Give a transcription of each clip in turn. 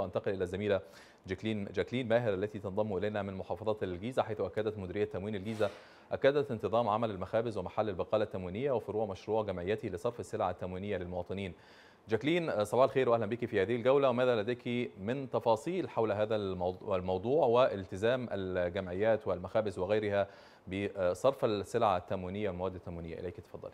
وانتقل الى الزميله جاكلين جاكلين ماهر التي تنضم الينا من محافظه الجيزه حيث اكدت مديريه تموين الجيزه اكدت انتظام عمل المخابز ومحل البقاله التموينيه وفروع مشروع جمعيته لصرف السلع التموينيه للمواطنين. جاكلين صباح الخير واهلا بك في هذه الجوله وماذا لديك من تفاصيل حول هذا الموضوع والتزام الجمعيات والمخابز وغيرها بصرف السلع التموينيه والمواد التموينيه اليك تفضلي.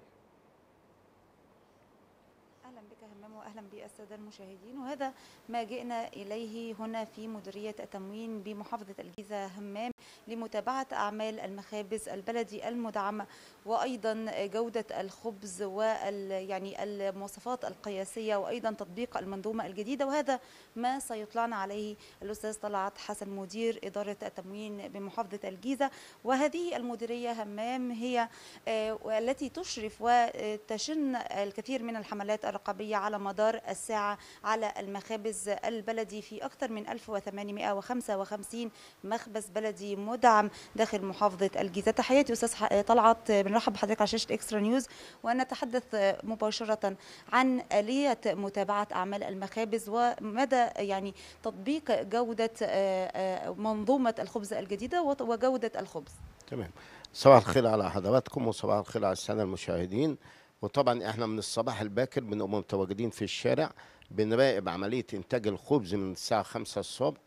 بك همام واهلا بالساده المشاهدين وهذا ما جئنا اليه هنا في مديريه التموين بمحافظه الجيزه همام لمتابعة أعمال المخابز البلدي المدعم وأيضا جودة الخبز ويعني المواصفات القياسية وأيضا تطبيق المنظومة الجديدة وهذا ما سيطلعنا عليه الأستاذ طلعت حسن مدير إدارة التموين بمحافظة الجيزة وهذه المديرية همام هي آه، التي تشرف وتشن الكثير من الحملات الرقابية على مدار الساعة على المخابز البلدي في أكثر من 1855 مخبز بلدي مدعم مدعم داخل محافظه الجيزه تحياتي استاذ طلعت آه، بنرحب بحضرتك على شاشه اكسترا نيوز ونتحدث آه، مباشره عن اليه متابعه اعمال المخابز ومدى يعني تطبيق جوده آه، منظومه الخبز الجديده وجوده الخبز تمام صباح الخير على حضراتكم وصباح الخير على الساده المشاهدين وطبعا احنا من الصباح الباكر بنبقى متواجدين في الشارع بنراقب عمليه انتاج الخبز من الساعه 5 الصبح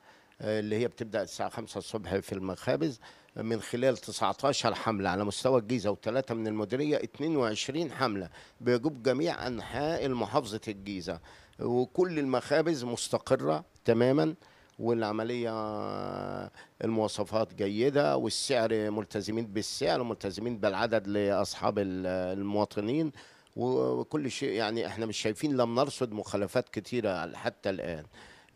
اللي هي بتبدا الساعه 5 الصبح في المخابز من خلال 19 حملة على مستوى الجيزة وثلاثة من المديرية 22 حملة بيجوب جميع أنحاء محافظة الجيزة وكل المخابز مستقرة تماما والعملية المواصفات جيدة والسعر ملتزمين بالسعر وملتزمين بالعدد لأصحاب المواطنين وكل شيء يعني احنا مش شايفين لم نرصد مخالفات كثيره حتى الآن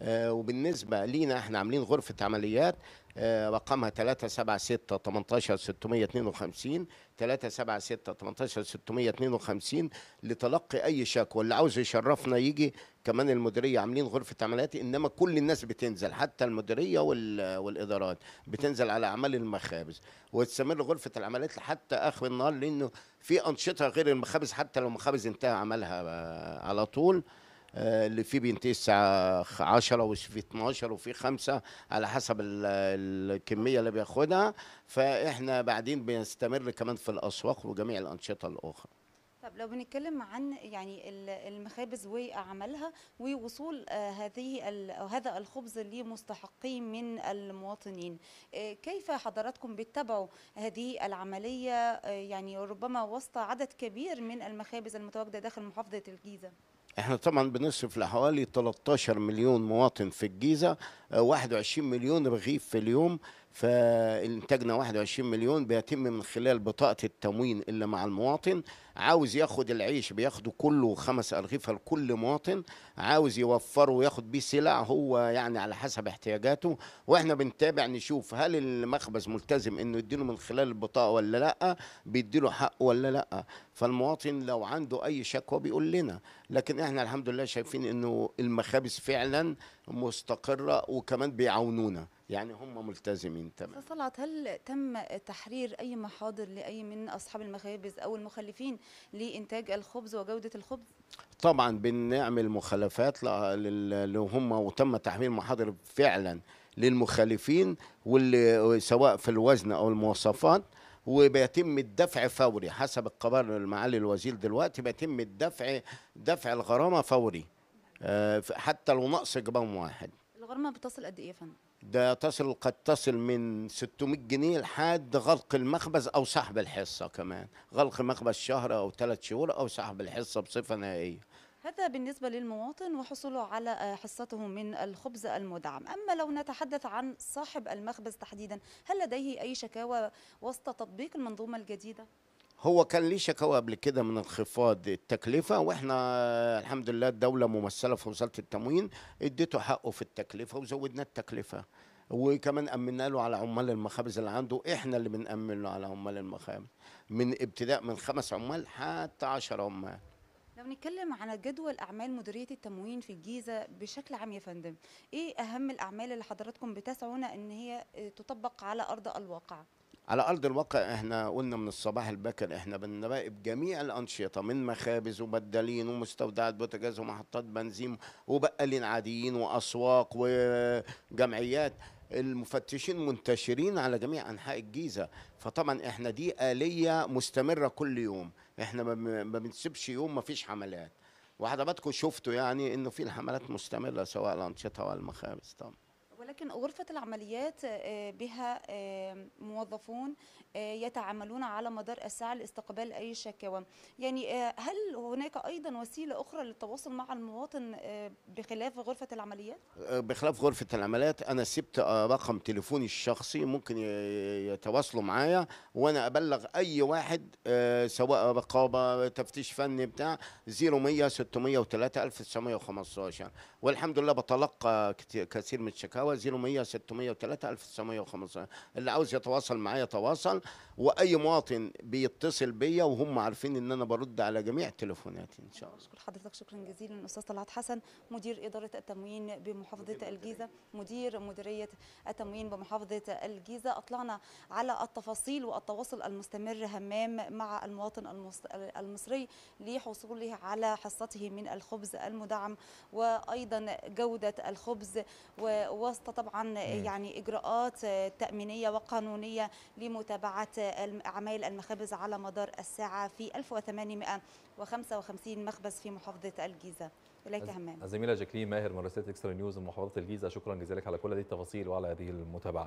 آه، وبالنسبة لينا احنا عاملين غرفة عمليات آه، رقمها 376 18 652 376 18 652 لتلقي اي شكوى اللي عاوز يشرفنا يجي كمان المديريه عاملين غرفه عمليات انما كل الناس بتنزل حتى المديريه والادارات بتنزل على اعمال المخابز وتستمر غرفه العمليات حتى اخر النهار لانه في انشطه غير المخابز حتى لو المخابز انتهى عملها آه، على طول آه، اللي فيه بينتهي الساعه 10 وفي 12 وفي 5 على حسب الكميه اللي بياخدها فاحنا بعدين بنستمر كمان في الاسواق وجميع الانشطه الاخرى طب لو بنتكلم عن يعني المخابز وعملها ووصول آه، هذه او هذا الخبز لمستحقين من المواطنين آه، كيف حضراتكم بتتابعوا هذه العمليه يعني ربما وسط عدد كبير من المخابز المتواجده داخل محافظه الجيزه احنا طبعا بنصرف لحوالي 13 مليون مواطن في الجيزه 21 آه، مليون رغيف في اليوم فانتاجنا 21 مليون بيتم من خلال بطاقه التموين اللي مع المواطن عاوز ياخد العيش بياخده كله خمس ارغفه لكل مواطن عاوز يوفره وياخد بيه سلع هو يعني على حسب احتياجاته واحنا بنتابع نشوف هل المخبز ملتزم انه يديله من خلال البطاقه ولا لا بيديله حق ولا لا فالمواطن لو عنده اي شكوى بيقول لنا لكن احنا الحمد لله شايفين انه المخابز فعلا مستقره وكمان بيعاونونا يعني هم ملتزمين تمام طلعت هل تم تحرير أي محاضر لأي من أصحاب المخابز أو المخلفين لإنتاج الخبز وجودة الخبز؟ طبعا بنعمل مخالفات اللي هم وتم تحميل محاضر فعلا للمخالفين واللي سواء في الوزن أو المواصفات وبيتم الدفع فوري حسب القرار المعالي الوزير دلوقتي بيتم الدفع دفع الغرامه فوري آه، حتى لو نقص جرام واحد الغرامه بتصل قد ايه يا فندم ده تصل قد تصل من 600 جنيه لحد غلق المخبز او سحب الحصه كمان غلق مخبز شهر او ثلاث شهور او سحب الحصه بصفه نهائيه هذا بالنسبة للمواطن وحصوله على حصته من الخبز المدعم أما لو نتحدث عن صاحب المخبز تحديدا هل لديه أي شكاوى وسط تطبيق المنظومة الجديدة؟ هو كان ليه شكاوى قبل كده من انخفاض التكلفة واحنا الحمد لله الدولة ممثلة في وزارة التموين اديته حقه في التكلفة وزودنا التكلفة وكمان امنا له على عمال المخابز اللي عنده احنا اللي بنامن له على عمال المخابز من ابتداء من خمس عمال حتى عشر عمال لو نتكلم عن جدول اعمال مديريه التموين في الجيزه بشكل عام يا فندم ايه اهم الاعمال اللي حضراتكم بتسعون ان هي تطبق على ارض الواقع على ارض الواقع احنا قلنا من الصباح الباكر احنا بنراقب جميع الانشطه من مخابز وبدالين ومستودعات بوتاجاز ومحطات بنزين وبقالين عاديين واسواق وجمعيات المفتشين منتشرين على جميع انحاء الجيزه فطبعا احنا دي اليه مستمره كل يوم احنا ما بنسيبش يوم ما فيش حملات وحضراتكم شفتوا يعني انه في الحملات مستمره سواء الانشطه والمخابز طبعا ولكن غرفة العمليات آه، بها آه، موظفون آه، يتعاملون على مدار الساعة لاستقبال أي شكاوى يعني هل هناك أيضا وسيلة أخرى للتواصل مع المواطن بخلاف غرفة العمليات؟ بخلاف غرفة العمليات أنا سبت رقم تليفوني الشخصي ممكن يتواصلوا معايا وأنا أبلغ أي واحد سواء رقابة تفتيش فني بتاع 0100 603 1915 والحمد لله بتلقى كثير من الشكاوى 0100 603 1915 اللي عاوز يتواصل معايا يتواصل واي مواطن بيتصل بيا وهم عارفين ان انا برد على جميع تليفوناتي ان شاء الله اشكر حضرتك شكرا جزيلا استاذ طلعت حسن مدير اداره التموين بمحافظه الجيزه مدير مديريه التموين بمحافظه الجيزه اطلعنا على التفاصيل والتواصل المستمر همام مع المواطن المصري لحصوله على حصته من الخبز المدعم وايضا جوده الخبز ووسط وطبعا يعني إجراءات تأمينية وقانونية لمتابعة أعمال المخابز على مدار الساعة في 1855 مخبز في محافظة الجيزة إليك همام الزميلة جاكلين ماهر من مراسلة إكسترا نيوز من محافظة الجيزة شكرا جزيلا على كل هذه التفاصيل وعلى هذه المتابعة